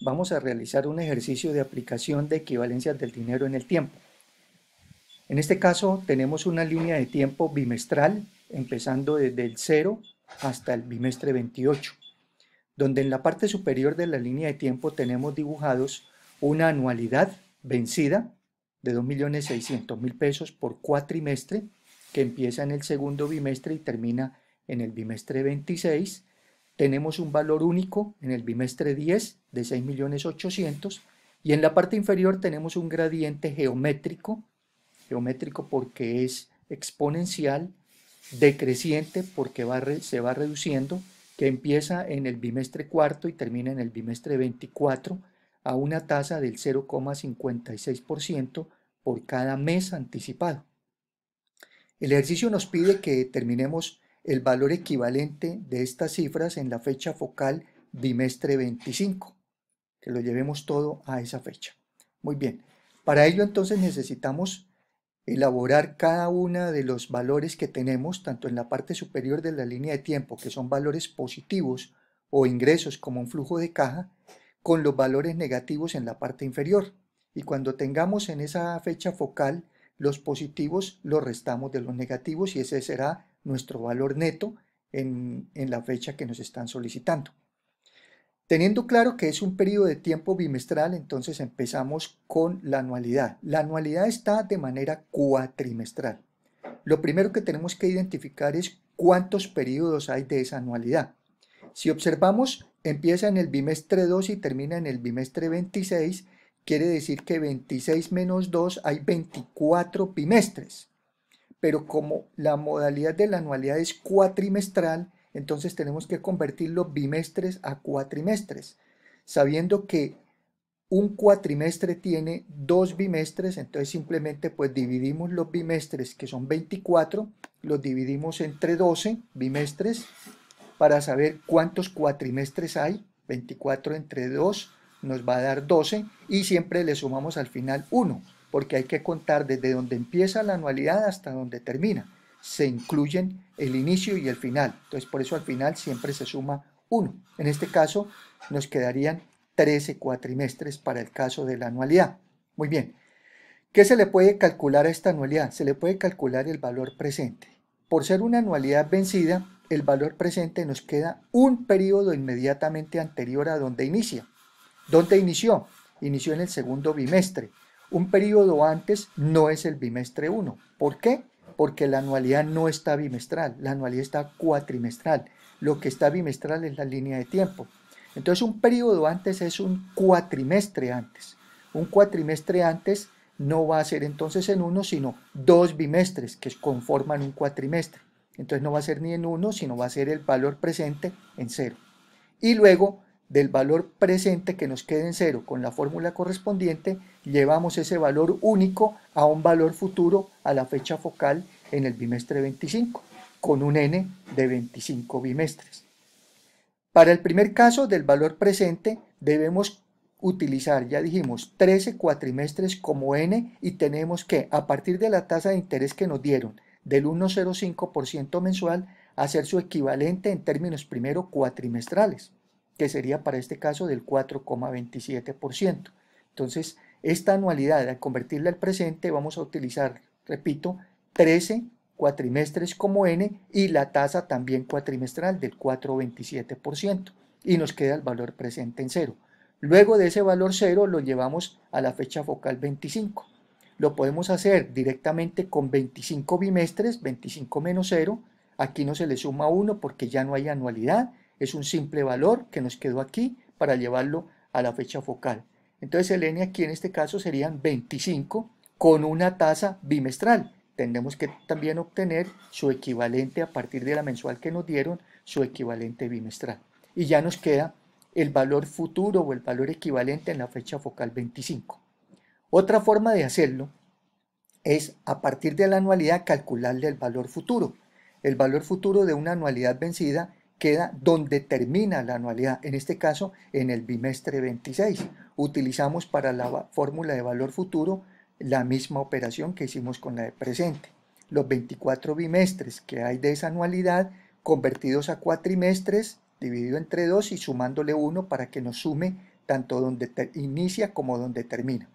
vamos a realizar un ejercicio de aplicación de equivalencias del dinero en el tiempo. En este caso tenemos una línea de tiempo bimestral, empezando desde el 0 hasta el bimestre 28, donde en la parte superior de la línea de tiempo tenemos dibujados una anualidad vencida de 2.600.000 pesos por cuatrimestre, que empieza en el segundo bimestre y termina en el bimestre 26, tenemos un valor único en el bimestre 10 de 6.800.000 y en la parte inferior tenemos un gradiente geométrico, geométrico porque es exponencial, decreciente porque se va reduciendo, que empieza en el bimestre cuarto y termina en el bimestre 24 a una tasa del 0,56% por cada mes anticipado. El ejercicio nos pide que terminemos el valor equivalente de estas cifras en la fecha focal bimestre 25, que lo llevemos todo a esa fecha. Muy bien, para ello entonces necesitamos elaborar cada uno de los valores que tenemos, tanto en la parte superior de la línea de tiempo, que son valores positivos o ingresos como un flujo de caja, con los valores negativos en la parte inferior. Y cuando tengamos en esa fecha focal los positivos, los restamos de los negativos y ese será nuestro valor neto en, en la fecha que nos están solicitando. Teniendo claro que es un periodo de tiempo bimestral, entonces empezamos con la anualidad. La anualidad está de manera cuatrimestral. Lo primero que tenemos que identificar es cuántos periodos hay de esa anualidad. Si observamos, empieza en el bimestre 2 y termina en el bimestre 26, quiere decir que 26 menos 2 hay 24 bimestres pero como la modalidad de la anualidad es cuatrimestral, entonces tenemos que convertir los bimestres a cuatrimestres, sabiendo que un cuatrimestre tiene dos bimestres, entonces simplemente pues dividimos los bimestres que son 24, los dividimos entre 12 bimestres para saber cuántos cuatrimestres hay, 24 entre 2 nos va a dar 12 y siempre le sumamos al final 1 porque hay que contar desde donde empieza la anualidad hasta donde termina. Se incluyen el inicio y el final. Entonces, por eso al final siempre se suma uno. En este caso, nos quedarían 13 cuatrimestres para el caso de la anualidad. Muy bien. ¿Qué se le puede calcular a esta anualidad? Se le puede calcular el valor presente. Por ser una anualidad vencida, el valor presente nos queda un periodo inmediatamente anterior a donde inicia. ¿Dónde inició? Inició en el segundo bimestre. Un periodo antes no es el bimestre 1. ¿Por qué? Porque la anualidad no está bimestral, la anualidad está cuatrimestral. Lo que está bimestral es la línea de tiempo. Entonces un periodo antes es un cuatrimestre antes. Un cuatrimestre antes no va a ser entonces en uno, sino dos bimestres que conforman un cuatrimestre. Entonces no va a ser ni en uno, sino va a ser el valor presente en cero. Y luego del valor presente que nos quede en cero con la fórmula correspondiente, llevamos ese valor único a un valor futuro a la fecha focal en el bimestre 25, con un n de 25 bimestres. Para el primer caso del valor presente debemos utilizar, ya dijimos, 13 cuatrimestres como n y tenemos que, a partir de la tasa de interés que nos dieron, del 1,05% mensual, hacer su equivalente en términos primero cuatrimestrales que sería para este caso del 4,27%. Entonces, esta anualidad, al convertirla al presente, vamos a utilizar, repito, 13 cuatrimestres como N y la tasa también cuatrimestral del 4,27% y nos queda el valor presente en cero. Luego de ese valor cero lo llevamos a la fecha focal 25. Lo podemos hacer directamente con 25 bimestres, 25 menos 0. Aquí no se le suma 1 porque ya no hay anualidad es un simple valor que nos quedó aquí para llevarlo a la fecha focal. Entonces el n aquí en este caso serían 25 con una tasa bimestral. tenemos que también obtener su equivalente a partir de la mensual que nos dieron, su equivalente bimestral. Y ya nos queda el valor futuro o el valor equivalente en la fecha focal 25. Otra forma de hacerlo es a partir de la anualidad calcularle el valor futuro. El valor futuro de una anualidad vencida queda donde termina la anualidad, en este caso en el bimestre 26. Utilizamos para la fórmula de valor futuro la misma operación que hicimos con la de presente. Los 24 bimestres que hay de esa anualidad convertidos a cuatrimestres, dividido entre 2 y sumándole uno para que nos sume tanto donde inicia como donde termina.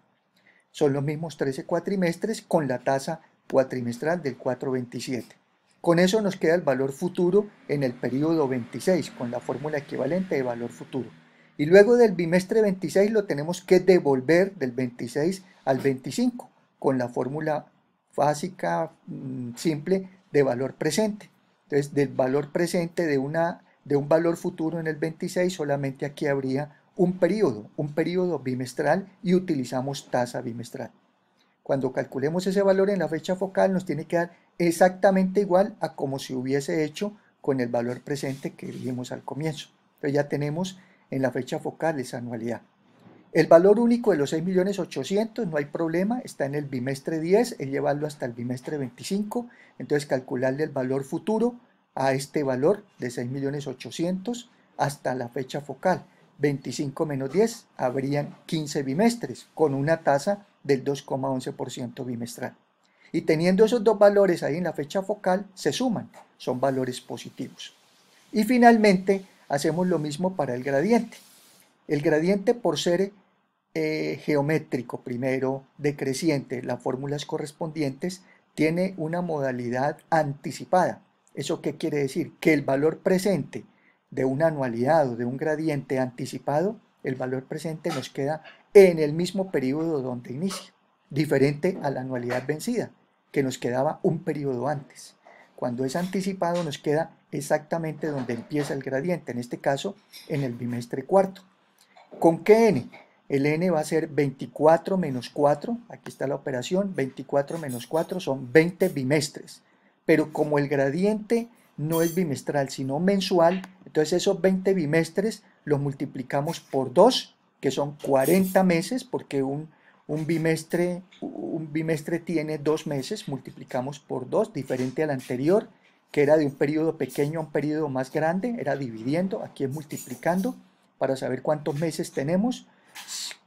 Son los mismos 13 cuatrimestres con la tasa cuatrimestral del 427. Con eso nos queda el valor futuro en el periodo 26, con la fórmula equivalente de valor futuro. Y luego del bimestre 26 lo tenemos que devolver del 26 al 25, con la fórmula básica mm, simple de valor presente. Entonces, del valor presente de, una, de un valor futuro en el 26, solamente aquí habría un periodo, un periodo bimestral y utilizamos tasa bimestral. Cuando calculemos ese valor en la fecha focal nos tiene que dar exactamente igual a como se hubiese hecho con el valor presente que dijimos al comienzo. Entonces ya tenemos en la fecha focal esa anualidad. El valor único de los 6.800.000 no hay problema, está en el bimestre 10, es llevarlo hasta el bimestre 25, entonces calcularle el valor futuro a este valor de 6.800.000 hasta la fecha focal. 25 menos 10 habrían 15 bimestres con una tasa del 2,11% bimestral. Y teniendo esos dos valores ahí en la fecha focal, se suman, son valores positivos. Y finalmente, hacemos lo mismo para el gradiente. El gradiente por ser eh, geométrico primero, decreciente, las fórmulas correspondientes, tiene una modalidad anticipada. ¿Eso qué quiere decir? Que el valor presente de una anualidad o de un gradiente anticipado, el valor presente nos queda en el mismo periodo donde inicia, diferente a la anualidad vencida que nos quedaba un periodo antes. Cuando es anticipado nos queda exactamente donde empieza el gradiente, en este caso en el bimestre cuarto. ¿Con qué n? El n va a ser 24 menos 4, aquí está la operación, 24 menos 4 son 20 bimestres. Pero como el gradiente no es bimestral, sino mensual, entonces esos 20 bimestres los multiplicamos por 2, que son 40 meses, porque un un bimestre, un bimestre tiene dos meses, multiplicamos por dos, diferente al anterior, que era de un periodo pequeño a un periodo más grande, era dividiendo, aquí es multiplicando, para saber cuántos meses tenemos,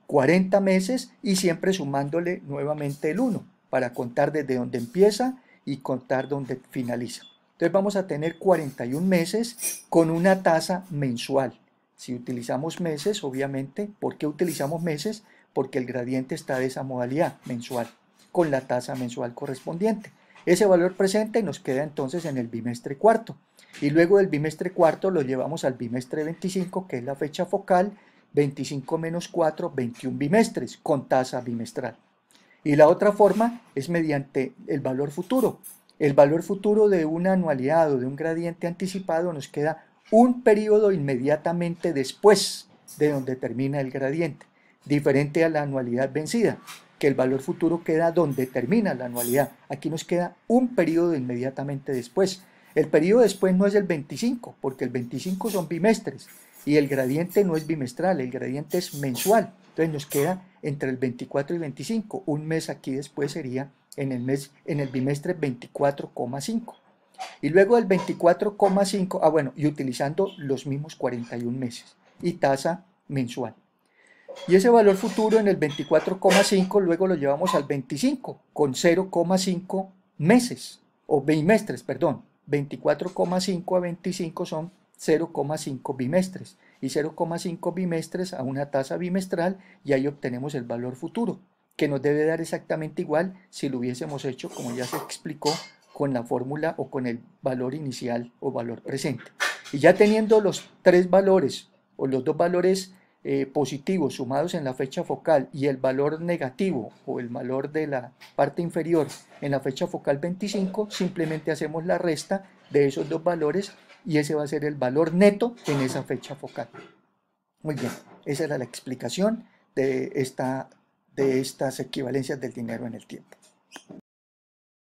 40 meses y siempre sumándole nuevamente el 1, para contar desde dónde empieza y contar dónde finaliza. Entonces vamos a tener 41 meses con una tasa mensual. Si utilizamos meses, obviamente, ¿por qué utilizamos meses? porque el gradiente está de esa modalidad mensual, con la tasa mensual correspondiente. Ese valor presente nos queda entonces en el bimestre cuarto. Y luego del bimestre cuarto lo llevamos al bimestre 25, que es la fecha focal, 25 menos 4, 21 bimestres, con tasa bimestral. Y la otra forma es mediante el valor futuro. El valor futuro de una anualidad o de un gradiente anticipado nos queda un periodo inmediatamente después de donde termina el gradiente diferente a la anualidad vencida, que el valor futuro queda donde termina la anualidad. Aquí nos queda un periodo inmediatamente después. El periodo después no es el 25, porque el 25 son bimestres y el gradiente no es bimestral, el gradiente es mensual. Entonces nos queda entre el 24 y 25. Un mes aquí después sería en el, mes, en el bimestre 24,5. Y luego el 24,5, ah bueno, y utilizando los mismos 41 meses y tasa mensual. Y ese valor futuro en el 24,5 luego lo llevamos al 25, con 0,5 meses, o bimestres, perdón. 24,5 a 25 son 0,5 bimestres y 0,5 bimestres a una tasa bimestral y ahí obtenemos el valor futuro, que nos debe dar exactamente igual si lo hubiésemos hecho, como ya se explicó, con la fórmula o con el valor inicial o valor presente. Y ya teniendo los tres valores o los dos valores eh, positivos sumados en la fecha focal y el valor negativo o el valor de la parte inferior en la fecha focal 25, simplemente hacemos la resta de esos dos valores y ese va a ser el valor neto en esa fecha focal. Muy bien, esa era la explicación de, esta, de estas equivalencias del dinero en el tiempo.